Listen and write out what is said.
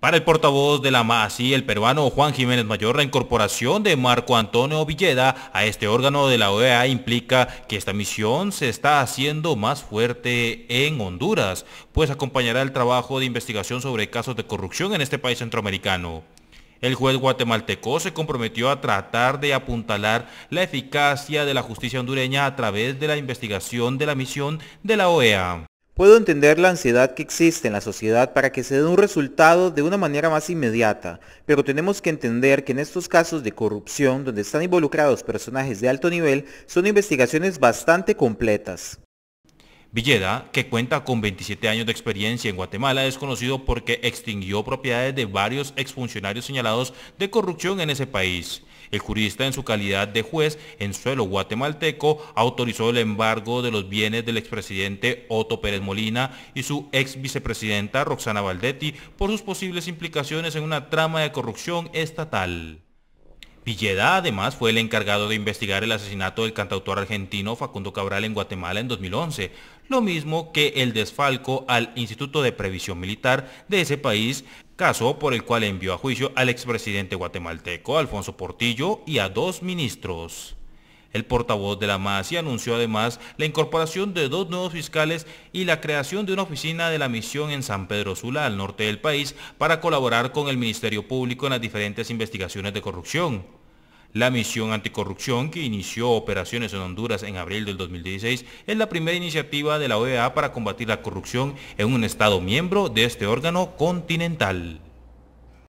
Para el portavoz de la MASI, el peruano Juan Jiménez Mayor, la incorporación de Marco Antonio Villeda a este órgano de la OEA implica que esta misión se está haciendo más fuerte en Honduras, pues acompañará el trabajo de investigación sobre casos de corrupción en este país centroamericano. El juez guatemalteco se comprometió a tratar de apuntalar la eficacia de la justicia hondureña a través de la investigación de la misión de la OEA. Puedo entender la ansiedad que existe en la sociedad para que se dé un resultado de una manera más inmediata, pero tenemos que entender que en estos casos de corrupción donde están involucrados personajes de alto nivel son investigaciones bastante completas. Villeda, que cuenta con 27 años de experiencia en Guatemala, es conocido porque extinguió propiedades de varios exfuncionarios señalados de corrupción en ese país. El jurista en su calidad de juez en suelo guatemalteco autorizó el embargo de los bienes del expresidente Otto Pérez Molina y su ex vicepresidenta Roxana Valdetti por sus posibles implicaciones en una trama de corrupción estatal. Villeda además fue el encargado de investigar el asesinato del cantautor argentino Facundo Cabral en Guatemala en 2011, lo mismo que el desfalco al Instituto de Previsión Militar de ese país, caso por el cual envió a juicio al expresidente guatemalteco Alfonso Portillo y a dos ministros. El portavoz de la MASI anunció además la incorporación de dos nuevos fiscales y la creación de una oficina de la misión en San Pedro Sula, al norte del país, para colaborar con el Ministerio Público en las diferentes investigaciones de corrupción. La misión anticorrupción, que inició operaciones en Honduras en abril del 2016, es la primera iniciativa de la OEA para combatir la corrupción en un Estado miembro de este órgano continental.